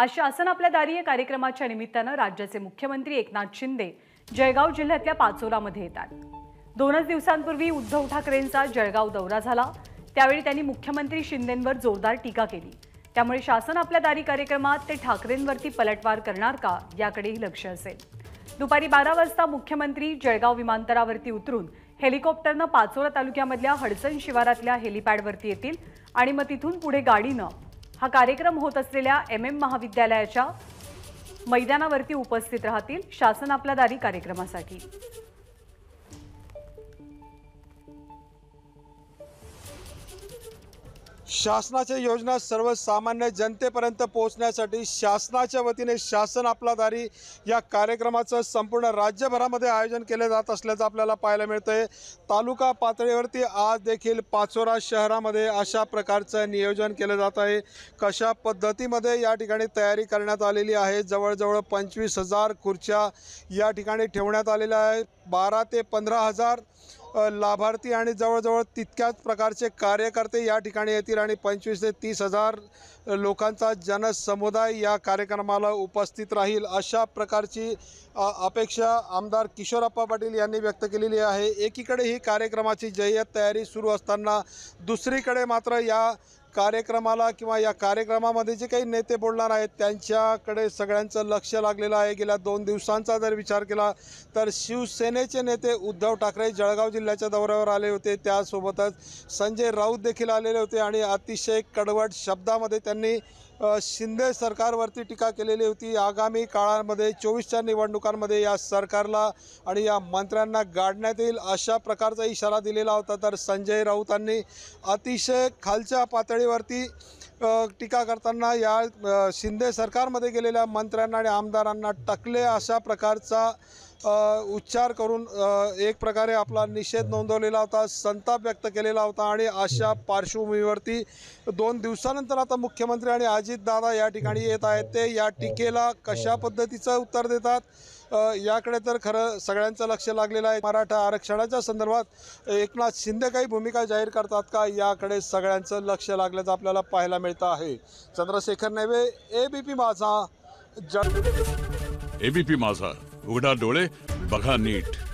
आज शासन आपल्या दारी या कार्यक्रमाच्या निमित्तानं राज्याचे मुख्यमंत्री एकनाथ शिंदे जळगाव जिल्ह्यातल्या पाचोरामध्ये येतात दोनच दिवसांपूर्वी उद्धव ठाकरेंचा जळगाव दौरा झाला त्यावेळी त्यांनी मुख्यमंत्री शिंदेंवर जोरदार टीका केली त्यामुळे शासन आपल्या दारी कार्यक्रमात ते ठाकरेंवरती पलटवार करणार का याकडेही लक्ष असेल दुपारी बारा वाजता मुख्यमंत्री जळगाव विमानतळावरती उतरून हेलिकॉप्टरनं पाचोरा तालुक्यामधल्या हडसन शिवारातल्या हेलिपॅडवरती येतील आणि मग तिथून पुढे गाडीनं हा कार्यक्रम होत असलेल्या एम एम महाविद्यालयाच्या मैदानावरती उपस्थित राहतील शासन आपल्या दारी कार्यक्रमासाठी शासनाच्या योजना सर्वसामान्य जनतेपर्यंत पोहोचण्यासाठी शासनाच्या वतीने शासन आपला दारी या कार्यक्रमाचं संपूर्ण राज्यभरामध्ये आयोजन केले जात असल्याचं आपल्याला पाहायला मिळतं आहे तालुका पातळीवरती आज देखील पाचोरा शहरामध्ये अशा प्रकारचं नियोजन केलं जात आहे कशा पद्धतीमध्ये या ठिकाणी तयारी करण्यात आलेली आहे जवळजवळ पंचवीस हजार खुर्च्या या ठिकाणी ठेवण्यात आलेल्या आहे बारा ते पंधरा हजार लाभार्थी आणि जवळजवळ तितक्याच प्रकारचे कार्यकर्ते या ठिकाणी येतील आणि पंचवीस ते तीस हजार लोकांचा जनसमुदाय या कार्यक्रमाला उपस्थित राहील अशा प्रकारची अपेक्षा आमदार किशोरप्पा पाटील यांनी व्यक्त केलेली आहे एकीकडे ही कार्यक्रमाची जय्यत तयारी सुरू असताना दुसरीकडे मात्र या कार्यक्रमाला किंवा या कार्यक्रमामध्ये जे काही नेते बोलणार आहेत त्यांच्याकडे सगळ्यांचं लक्ष लागलेलं आहे गेल्या दोन दिवसांचा जर विचार केला तर शिवसेनेचे नेते उद्धव ठाकरे जळगाव जिल्ह्याच्या दौऱ्यावर आले होते त्यासोबतच संजय राऊत देखील आलेले होते आणि अतिशय कडवट शब्दामध्ये त्यांनी शिंदे सरकारवरती टीका केलेली होती आगामी काळामध्ये चोवीसच्या निवडणुकांमध्ये या सरकारला आणि या मंत्र्यांना गाडण्यात येईल अशा प्रकारचा इशारा दिलेला होता तर संजय राऊतांनी अतिशय खालच्या पातळीवरती टीका करताना या शिंदे सरकारमध्ये गेलेल्या मंत्र्यांना आणि आमदारांना टकले अशा प्रकारचा उच्चार करून एक प्रकारे आपला निषेध नोंदवलेला होता संताप व्यक्त केलेला होता आणि अशा पार्श्वभूमीवरती दोन दिवसानंतर आता मुख्यमंत्री आणि अजितदादा या ठिकाणी येत आहेत ते या टीकेला कशा पद्धतीचं उत्तर देतात याकडे तर खरं सगळ्यांचं लक्ष लागलेलं आहे मराठा आरक्षणाच्या संदर्भात एकनाथ शिंदे काही भूमिका जाहीर करतात का याकडे सगळ्यांचं लक्ष लागल्याचं आपल्याला पाहायला मिळतं आहे चंद्रशेखर नेवे एबीपी माझा एबीपी माझा उघडा डोळे बघा नीट